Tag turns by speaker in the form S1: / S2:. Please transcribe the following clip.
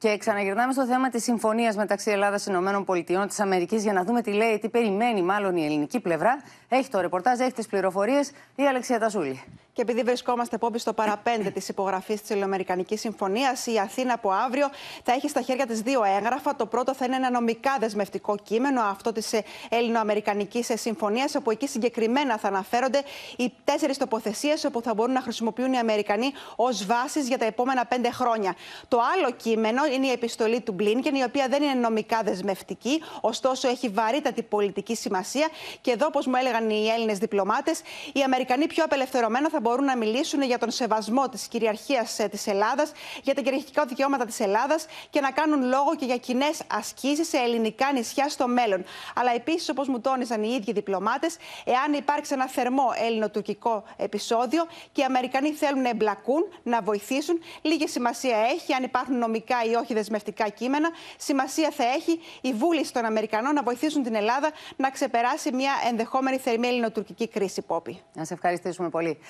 S1: Και ξαναγυρνάμε στο θέμα της συμφωνίας μεταξύ Ελλάδας και Ηνωμένων Πολιτειών της Αμερικής για να δούμε τι λέει, τι
S2: περιμένει μάλλον η ελληνική πλευρά. Έχει το ρεπορτάζ, έχει τις πληροφορίες. Η Αλεξία Τασούλη.
S3: Και επειδή βρισκόμαστε πόμπι στο παραπέντε της υπογραφής της Ελληνοαμερικανικής Συμφωνίας, η Αθήνα από αύριο θα έχει στα χέρια της δύο έγγραφα. Το πρώτο θα είναι ένα νομικά δεσμευτικό κείμενο, αυτό της Ελληνοαμερικανικής Συμφωνίας, όπου εκεί συγκεκριμένα θα αναφέρονται οι τέσσερις τοποθεσίες όπου θα μπορούν να χρησιμοποιούν οι Αμερικανοί ως βάσεις για τα επόμενα πέντε χρόνια. Το άλλο κείμενο είναι η επιστολή του Μπλίνκεν, η οποία δεν είναι νομικά δεσμευτική, ωστόσο έχει βαρύτατη πολιτική σημασία. Και εδώ, όπως μου έλεγαν οι Έλληνες διπλωμάτες, οι Αμερικανοί πιο απελευθερωμένα θα μπορούν να μιλήσουν για τον σεβασμό της κυριαρχίας ε, της Ελλάδας, για τα κυριαρχικά δικαιώματα της Ελλάδας και να κάνουν λόγο και για κοινέ ασκήσεις σε ελληνικά νησιά στο μέλλον. Αλλά επίσης, όπως μου τόνισαν οι ίδιοι διπλωμάτες, εάν υπάρξει ένα θερμό ελληνοτουρκικό επεισόδιο και οι Αμερικανοί θέλουν να εμπλακούν, να βοηθήσουν, λίγη σημασία έχει αν υπάρχουν νομικά ή όχι δεσμευτικά κείμενα. Σημασία θα έχει η βούληση των Αμερικανών να βοηθήσουν την Ελλάδα να ξεπεράσει μια ενδεχόμενη θερμή ελληνοτουρκική κρίση, Πόπη. Να σε ευχαριστήσουμε πολύ.